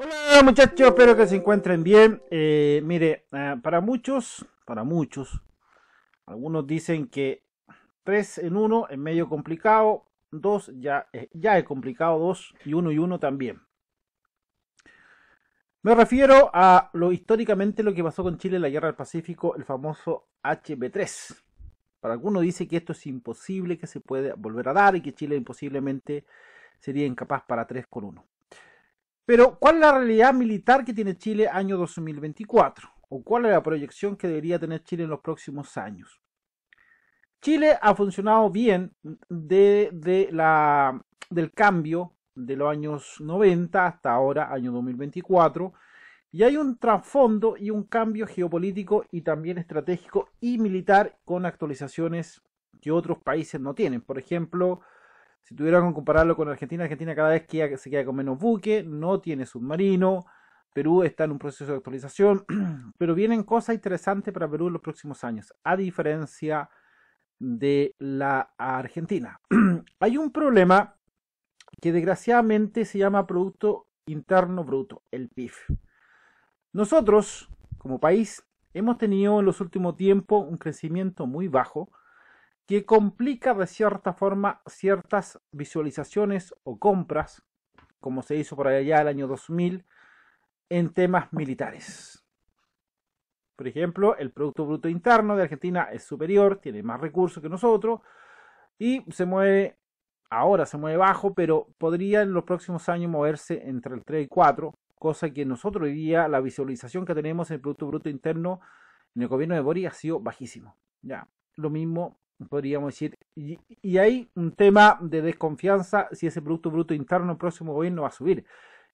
Hola muchachos, espero que se encuentren bien. Eh, mire, ah, para muchos, para muchos, algunos dicen que 3 en 1 es medio complicado, 2 ya, eh, ya es complicado, 2 y 1 y 1 también. Me refiero a lo históricamente lo que pasó con Chile en la Guerra del Pacífico, el famoso HB3. Para algunos dice que esto es imposible, que se puede volver a dar y que Chile imposiblemente sería incapaz para 3 con 1. Pero, ¿cuál es la realidad militar que tiene Chile año 2024? ¿O cuál es la proyección que debería tener Chile en los próximos años? Chile ha funcionado bien desde del cambio de los años 90 hasta ahora, año 2024, y hay un trasfondo y un cambio geopolítico y también estratégico y militar con actualizaciones que otros países no tienen. Por ejemplo, si tuvieran que compararlo con Argentina, Argentina cada vez que se queda con menos buque, no tiene submarino, Perú está en un proceso de actualización, pero vienen cosas interesantes para Perú en los próximos años, a diferencia de la Argentina. Hay un problema que desgraciadamente se llama Producto Interno Bruto, el PIF. Nosotros, como país, hemos tenido en los últimos tiempos un crecimiento muy bajo que complica de cierta forma ciertas visualizaciones o compras, como se hizo por allá el año 2000, en temas militares. Por ejemplo, el Producto Bruto Interno de Argentina es superior, tiene más recursos que nosotros y se mueve, ahora se mueve bajo, pero podría en los próximos años moverse entre el 3 y 4, cosa que nosotros hoy día la visualización que tenemos en el Producto Bruto Interno en el gobierno de Bori ha sido bajísimo. Ya, lo mismo podríamos decir. Y, hay un tema de desconfianza si ese Producto Bruto Interno el próximo gobierno va a subir.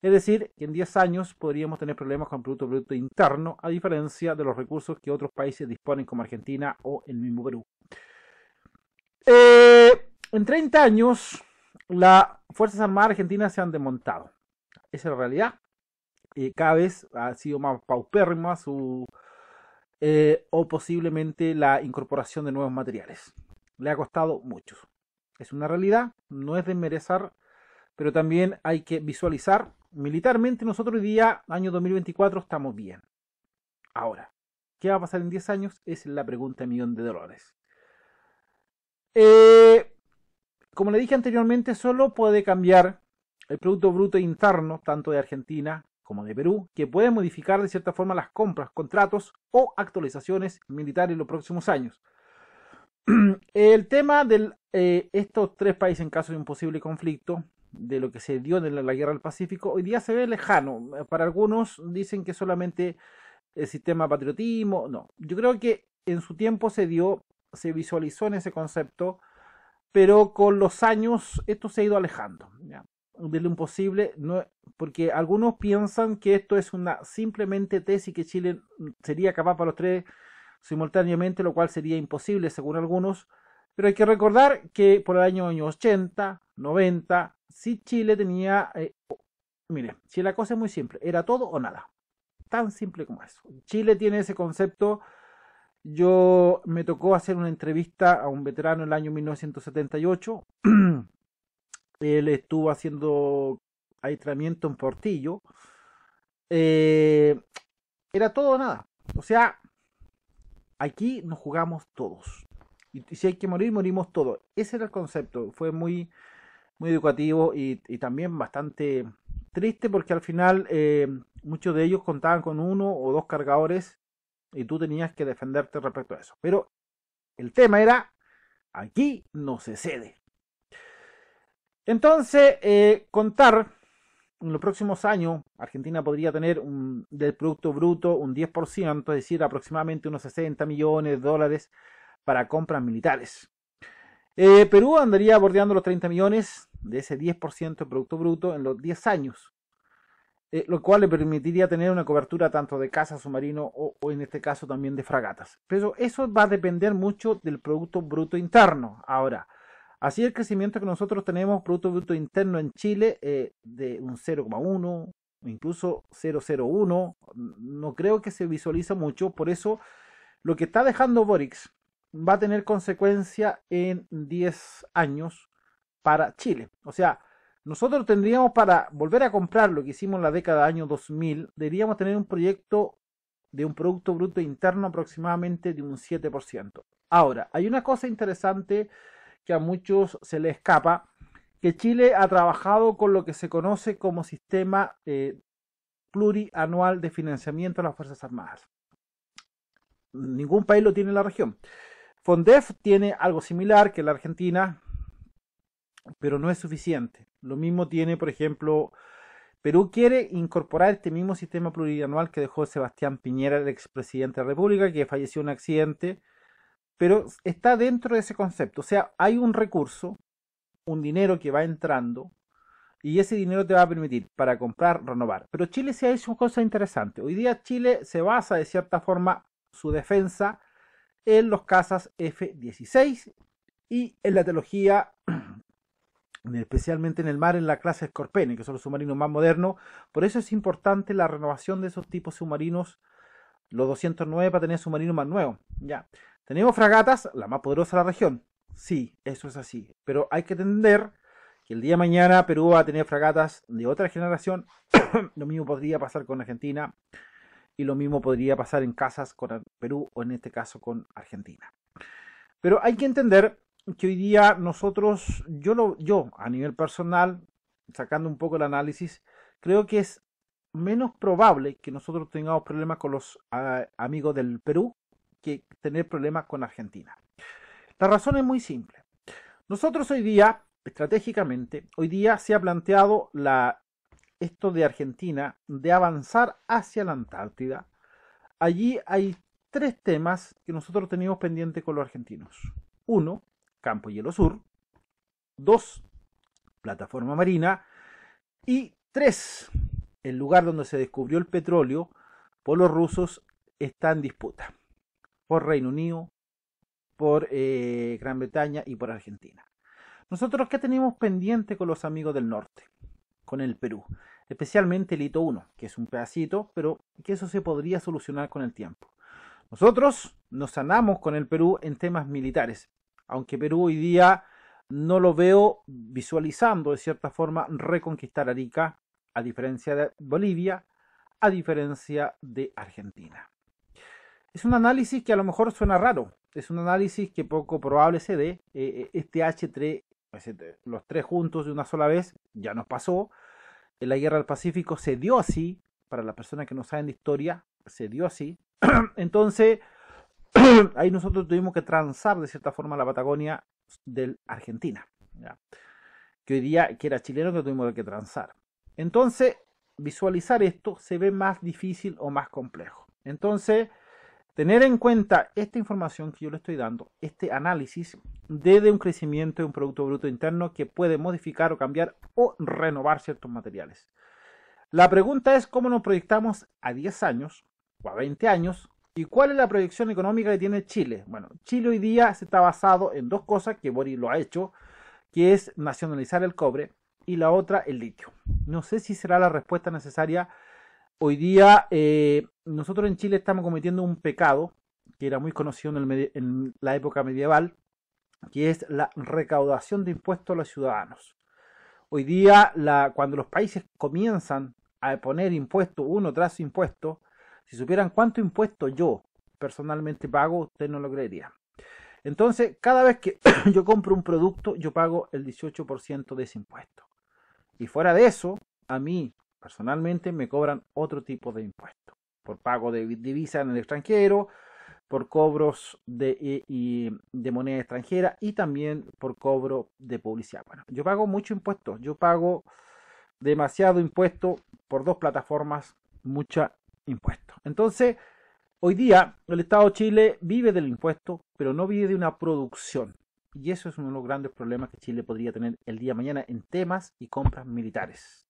Es decir, que en 10 años podríamos tener problemas con el Producto Bruto Interno, a diferencia de los recursos que otros países disponen como Argentina o el mismo Perú. Eh, en 30 años, las Fuerzas Armadas Argentinas se han desmontado. Esa es la realidad. Eh, cada vez ha sido más paupérrima su, eh, o posiblemente la incorporación de nuevos materiales. Le ha costado mucho. Es una realidad, no es de merecer pero también hay que visualizar. Militarmente nosotros hoy día, año 2024, estamos bien. Ahora, ¿qué va a pasar en 10 años? Es la pregunta de millón de dólares. Eh, como le dije anteriormente, solo puede cambiar el Producto Bruto Interno, tanto de Argentina como de Perú, que puede modificar de cierta forma las compras, contratos o actualizaciones militares en los próximos años. El tema de eh, estos tres países en caso de un posible conflicto, de lo que se dio en la, guerra del Pacífico, hoy día se ve lejano. Para algunos dicen que solamente el sistema patriotismo, no. Yo creo que en su tiempo se dio, se visualizó en ese concepto, pero con los años esto se ha ido alejando de lo imposible, no, porque algunos piensan que esto es una simplemente tesis que Chile sería capaz para los tres simultáneamente, lo cual sería imposible según algunos, pero hay que recordar que por el año 80, 90, si Chile tenía, eh, mire, si la cosa es muy simple, era todo o nada, tan simple como eso. Chile tiene ese concepto, yo me tocó hacer una entrevista a un veterano en el año 1978, Él estuvo haciendo aislamiento en Portillo. Eh, era todo o nada. O sea, aquí nos jugamos todos. Y, si hay que morir, morimos todos. Ese era el concepto. Fue muy, muy educativo y, también bastante triste porque al final eh, muchos de ellos contaban con uno o dos cargadores y tú tenías que defenderte respecto a eso. Pero el tema era, aquí no se cede. Entonces, eh, contar en los próximos años, Argentina podría tener del Producto Bruto un 10%, es decir, aproximadamente unos 60 millones de dólares para compras militares. Eh, Perú andaría bordeando los 30 millones de ese 10% de Producto Bruto en los 10 años, eh, lo cual le permitiría tener una cobertura tanto de caza, submarino o, o, en este caso también de fragatas. Pero eso va a depender mucho del Producto Bruto Interno. Ahora, Así el crecimiento que nosotros tenemos, Producto Bruto Interno en Chile, eh, de un 0,1, incluso 0,01, no creo que se visualiza mucho, por eso lo que está dejando Boric va a tener consecuencia en 10 años para Chile. O sea, nosotros tendríamos para volver a comprar lo que hicimos en la década de año 2000, deberíamos tener un proyecto de un Producto Bruto Interno aproximadamente de un 7%. Ahora, hay una cosa interesante que a muchos se les escapa, que Chile ha trabajado con lo que se conoce como sistema eh, plurianual de financiamiento a las Fuerzas Armadas. Ningún país lo tiene en la región. Fondef tiene algo similar que la Argentina, pero no es suficiente. Lo mismo tiene, por ejemplo, Perú quiere incorporar este mismo sistema plurianual que dejó Sebastián Piñera, el expresidente de la República, que falleció en un accidente pero está dentro de ese concepto. O sea, hay un recurso, un dinero que va entrando y ese dinero te va a permitir para comprar, renovar. Pero Chile se ha hecho cosa interesante. Hoy día Chile se basa de cierta forma su defensa en los casas F-16 y en la teología, especialmente en el mar, en la clase Scorpene, que son los submarinos más modernos. Por eso es importante la renovación de esos tipos submarinos, los 209, para tener submarinos más nuevos. Ya. Tenemos fragatas, la más poderosa de la región. Sí, eso es así. Pero hay que entender que el día de mañana Perú va a tener fragatas de otra generación. lo mismo podría pasar con Argentina. Y lo mismo podría pasar en casas con Perú o en este caso con Argentina. Pero hay que entender que hoy día nosotros, yo, lo, yo a nivel personal, sacando un poco el análisis, creo que es menos probable que nosotros tengamos problemas con los ah, amigos del Perú que tener problemas con Argentina. La razón es muy simple. Nosotros hoy día, estratégicamente, hoy día se ha planteado la, esto de Argentina de avanzar hacia la Antártida. Allí hay tres temas que nosotros tenemos pendiente con los argentinos. Uno, Campo Hielo Sur. Dos, plataforma marina. Y tres, el lugar donde se descubrió el petróleo por los rusos está en disputa por Reino Unido, por eh, Gran Bretaña y por Argentina. Nosotros qué tenemos pendiente con los amigos del norte, con el Perú, especialmente el hito 1, que es un pedacito, pero que eso se podría solucionar con el tiempo. Nosotros nos sanamos con el Perú en temas militares, aunque Perú hoy día no lo veo visualizando de cierta forma reconquistar Arica, a diferencia de Bolivia, a diferencia de Argentina. Es un análisis que a lo mejor suena raro, es un análisis que poco probable se dé. Eh, eh, este H3, los tres juntos de una sola vez, ya nos pasó. En la guerra del Pacífico se dio así, para las personas que no saben de historia, se dio así. Entonces, ahí nosotros tuvimos que transar de cierta forma la Patagonia del Argentina, que hoy día que era chileno que tuvimos que transar. Entonces, visualizar esto se ve más difícil o más complejo. Entonces, tener en cuenta esta información que yo le estoy dando, este análisis, desde un crecimiento de un Producto Bruto Interno que puede modificar o cambiar o renovar ciertos materiales. La pregunta es cómo nos proyectamos a 10 años o a 20 años y cuál es la proyección económica que tiene Chile. Bueno, Chile hoy día se está basado en dos cosas que Boris lo ha hecho, que es nacionalizar el cobre y la otra el litio. No sé si será la respuesta necesaria Hoy día eh, nosotros en Chile estamos cometiendo un pecado que era muy conocido en, la época medieval, que es la recaudación de impuestos a los ciudadanos. Hoy día, cuando los países comienzan a poner impuestos uno tras impuesto, si supieran cuánto impuesto yo personalmente pago, usted no lo creería. Entonces, cada vez que yo compro un producto, yo pago el 18% de ese impuesto. Y fuera de eso, a mí, Personalmente me cobran otro tipo de impuestos, por pago de divisa en el extranjero, por cobros de, moneda extranjera y también por cobro de publicidad. Bueno, yo pago mucho impuesto, yo pago demasiado impuesto por dos plataformas, mucha impuesto. Entonces, hoy día el Estado de Chile vive del impuesto, pero no vive de una producción. Y eso es uno de los grandes problemas que Chile podría tener el día de mañana en temas y compras militares.